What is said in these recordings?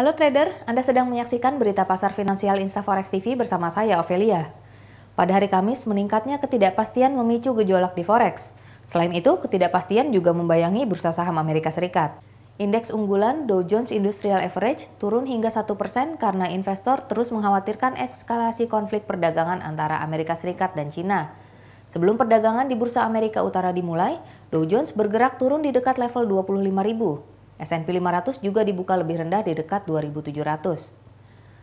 Halo trader, Anda sedang menyaksikan berita pasar finansial InstaForex TV bersama saya Ovelia. Pada hari Kamis, meningkatnya ketidakpastian memicu gejolak di forex. Selain itu, ketidakpastian juga membayangi bursa saham Amerika Serikat. Indeks unggulan Dow Jones Industrial Average turun hingga 1% karena investor terus mengkhawatirkan eskalasi konflik perdagangan antara Amerika Serikat dan China. Sebelum perdagangan di Bursa Amerika Utara dimulai, Dow Jones bergerak turun di dekat level 25.000. S&P 500 juga dibuka lebih rendah di dekat 2.700.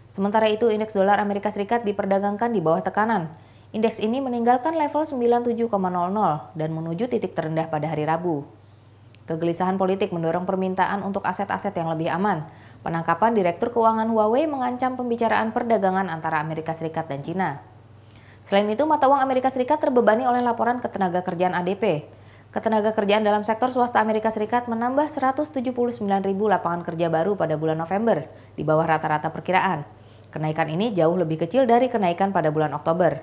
Sementara itu, indeks dolar Amerika Serikat diperdagangkan di bawah tekanan. Indeks ini meninggalkan level 97,00 dan menuju titik terendah pada hari Rabu. Kegelisahan politik mendorong permintaan untuk aset-aset yang lebih aman. Penangkapan Direktur Keuangan Huawei mengancam pembicaraan perdagangan antara Amerika Serikat dan Cina. Selain itu, mata uang Amerika Serikat terbebani oleh laporan ketenaga kerjaan ADP. Ketenaga kerjaan dalam sektor swasta Amerika Serikat menambah 179 ribu lapangan kerja baru pada bulan November, di bawah rata-rata perkiraan. Kenaikan ini jauh lebih kecil dari kenaikan pada bulan Oktober.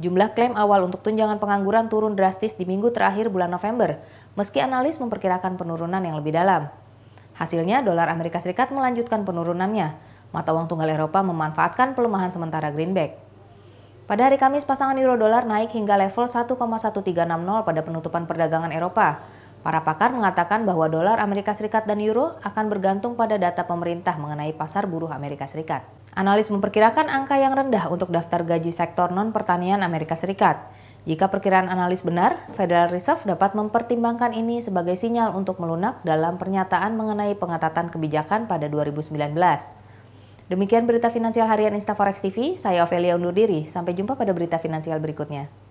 Jumlah klaim awal untuk tunjangan pengangguran turun drastis di minggu terakhir bulan November, meski analis memperkirakan penurunan yang lebih dalam. Hasilnya, dolar Amerika Serikat melanjutkan penurunannya. Mata uang tunggal Eropa memanfaatkan pelemahan sementara greenback. Pada hari Kamis, pasangan euro dolar naik hingga level 1,1360 pada penutupan perdagangan Eropa. Para pakar mengatakan bahwa dolar Amerika Serikat dan euro akan bergantung pada data pemerintah mengenai pasar buruh Amerika Serikat. Analis memperkirakan angka yang rendah untuk daftar gaji sektor non-pertanian Amerika Serikat. Jika perkiraan analis benar, Federal Reserve dapat mempertimbangkan ini sebagai sinyal untuk melunak dalam pernyataan mengenai pengetatan kebijakan pada 2019. Demikian berita finansial harian Instaforex TV, saya Ovelia undur diri. Sampai jumpa pada berita finansial berikutnya.